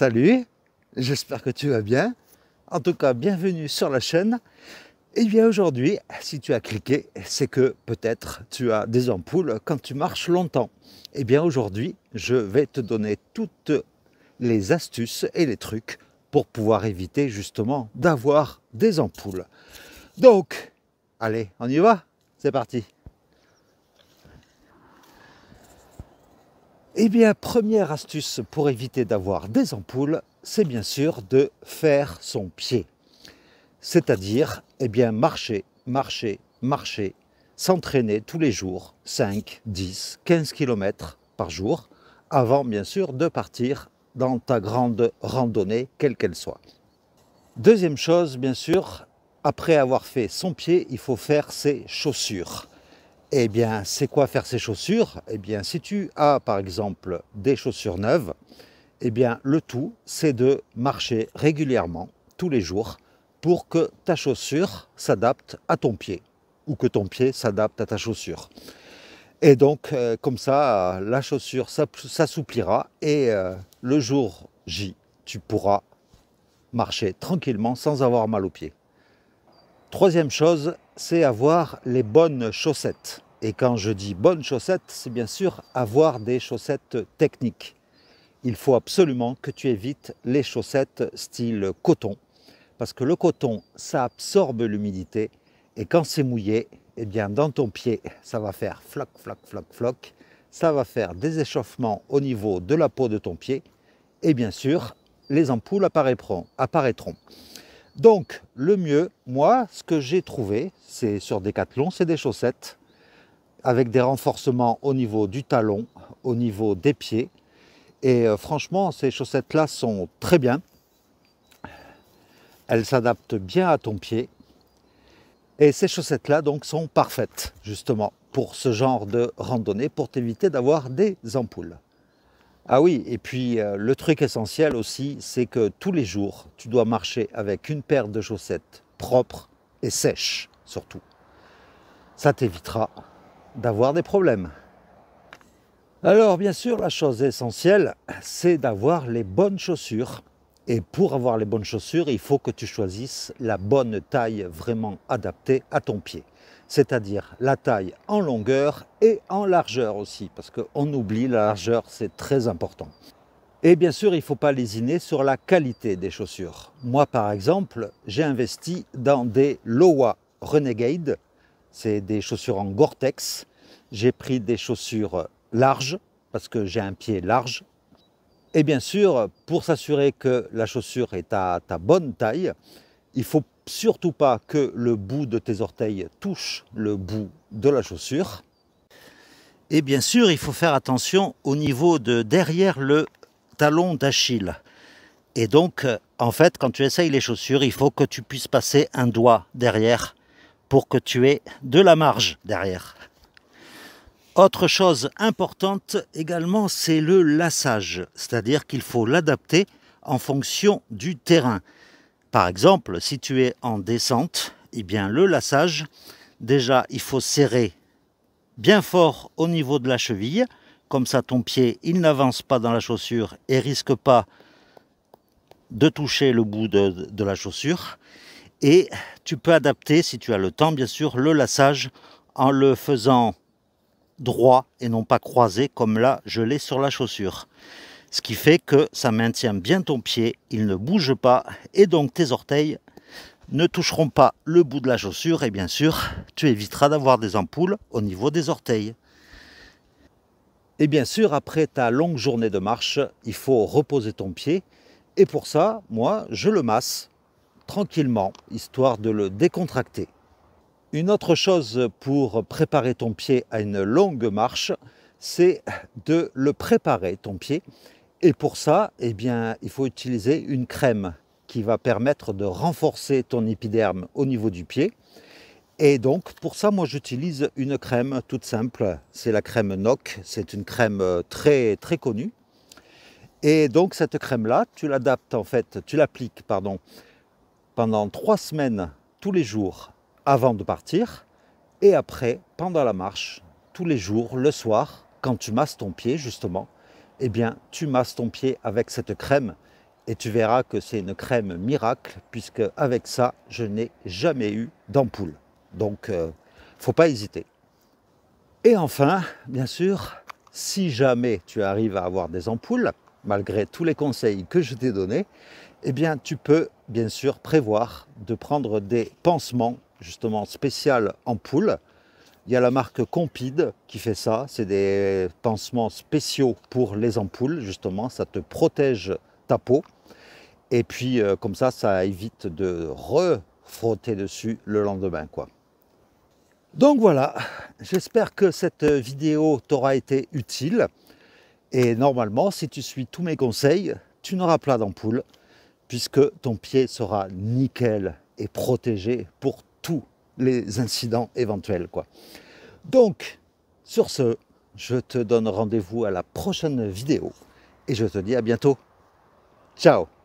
Salut, j'espère que tu vas bien. En tout cas, bienvenue sur la chaîne. Et bien aujourd'hui, si tu as cliqué, c'est que peut-être tu as des ampoules quand tu marches longtemps. Et bien aujourd'hui, je vais te donner toutes les astuces et les trucs pour pouvoir éviter justement d'avoir des ampoules. Donc, allez, on y va C'est parti Eh bien, première astuce pour éviter d'avoir des ampoules, c'est bien sûr de faire son pied. C'est-à-dire, eh bien, marcher, marcher, marcher, s'entraîner tous les jours, 5, 10, 15 km par jour, avant bien sûr de partir dans ta grande randonnée, quelle qu'elle soit. Deuxième chose, bien sûr, après avoir fait son pied, il faut faire ses chaussures. Eh bien, c'est quoi faire ses chaussures Eh bien, si tu as par exemple des chaussures neuves, eh bien, le tout, c'est de marcher régulièrement, tous les jours, pour que ta chaussure s'adapte à ton pied ou que ton pied s'adapte à ta chaussure. Et donc, euh, comme ça, la chaussure s'assouplira et euh, le jour J, tu pourras marcher tranquillement sans avoir mal au pied. Troisième chose, c'est avoir les bonnes chaussettes. Et quand je dis bonnes chaussettes, c'est bien sûr avoir des chaussettes techniques. Il faut absolument que tu évites les chaussettes style coton, parce que le coton, ça absorbe l'humidité, et quand c'est mouillé, eh bien dans ton pied, ça va faire floc, floc, floc, floc, ça va faire des échauffements au niveau de la peau de ton pied, et bien sûr, les ampoules apparaîtront. apparaîtront. Donc, le mieux, moi, ce que j'ai trouvé, c'est sur Decathlon, c'est des chaussettes avec des renforcements au niveau du talon, au niveau des pieds. Et euh, franchement, ces chaussettes-là sont très bien. Elles s'adaptent bien à ton pied. Et ces chaussettes-là, donc, sont parfaites, justement, pour ce genre de randonnée, pour t'éviter d'avoir des ampoules. Ah oui, et puis euh, le truc essentiel aussi, c'est que tous les jours, tu dois marcher avec une paire de chaussettes propres et sèches, surtout. Ça t'évitera d'avoir des problèmes. Alors bien sûr, la chose essentielle, c'est d'avoir les bonnes chaussures. Et pour avoir les bonnes chaussures, il faut que tu choisisses la bonne taille vraiment adaptée à ton pied. C'est-à-dire la taille en longueur et en largeur aussi, parce qu'on oublie la largeur, c'est très important. Et bien sûr, il ne faut pas lésiner sur la qualité des chaussures. Moi, par exemple, j'ai investi dans des Lowa Renegade. C'est des chaussures en Gore-Tex j'ai pris des chaussures larges, parce que j'ai un pied large. Et bien sûr, pour s'assurer que la chaussure est à ta bonne taille, il faut surtout pas que le bout de tes orteils touche le bout de la chaussure. Et bien sûr, il faut faire attention au niveau de derrière le talon d'Achille. Et donc, en fait, quand tu essayes les chaussures, il faut que tu puisses passer un doigt derrière pour que tu aies de la marge derrière. Autre chose importante également, c'est le lassage, c'est-à-dire qu'il faut l'adapter en fonction du terrain. Par exemple, si tu es en descente, eh bien le lassage, déjà il faut serrer bien fort au niveau de la cheville, comme ça ton pied il n'avance pas dans la chaussure et risque pas de toucher le bout de, de, la chaussure. Et tu peux adapter, si tu as le temps bien sûr, le lassage en le faisant droit et non pas croisé comme là je l'ai sur la chaussure. Ce qui fait que ça maintient bien ton pied, il ne bouge pas et donc tes orteils ne toucheront pas le bout de la chaussure et bien sûr tu éviteras d'avoir des ampoules au niveau des orteils. Et bien sûr après ta longue journée de marche il faut reposer ton pied et pour ça moi je le masse tranquillement histoire de le décontracter. Une autre chose pour préparer ton pied à une longue marche, c'est de le préparer, ton pied. Et pour ça, eh bien, il faut utiliser une crème qui va permettre de renforcer ton épiderme au niveau du pied. Et donc, pour ça, moi, j'utilise une crème toute simple. C'est la crème NOC. C'est une crème euh, très, très connue. Et donc, cette crème-là, tu l'adaptes, en fait, tu l'appliques, pardon, pendant trois semaines, tous les jours, avant de partir, et après, pendant la marche, tous les jours, le soir, quand tu masses ton pied justement, eh bien tu masses ton pied avec cette crème et tu verras que c'est une crème miracle puisque avec ça, je n'ai jamais eu d'ampoule. Donc ne euh, faut pas hésiter. Et enfin, bien sûr, si jamais tu arrives à avoir des ampoules, malgré tous les conseils que je t'ai donnés, eh bien tu peux bien sûr prévoir de prendre des pansements justement spécial ampoule. Il y a la marque Compide qui fait ça. C'est des pansements spéciaux pour les ampoules, justement. Ça te protège ta peau. Et puis, euh, comme ça, ça évite de refrotter dessus le lendemain. Quoi. Donc voilà, j'espère que cette vidéo t'aura été utile. Et normalement, si tu suis tous mes conseils, tu n'auras pas d'ampoule puisque ton pied sera nickel et protégé pour les incidents éventuels. Quoi. Donc, sur ce, je te donne rendez-vous à la prochaine vidéo et je te dis à bientôt. Ciao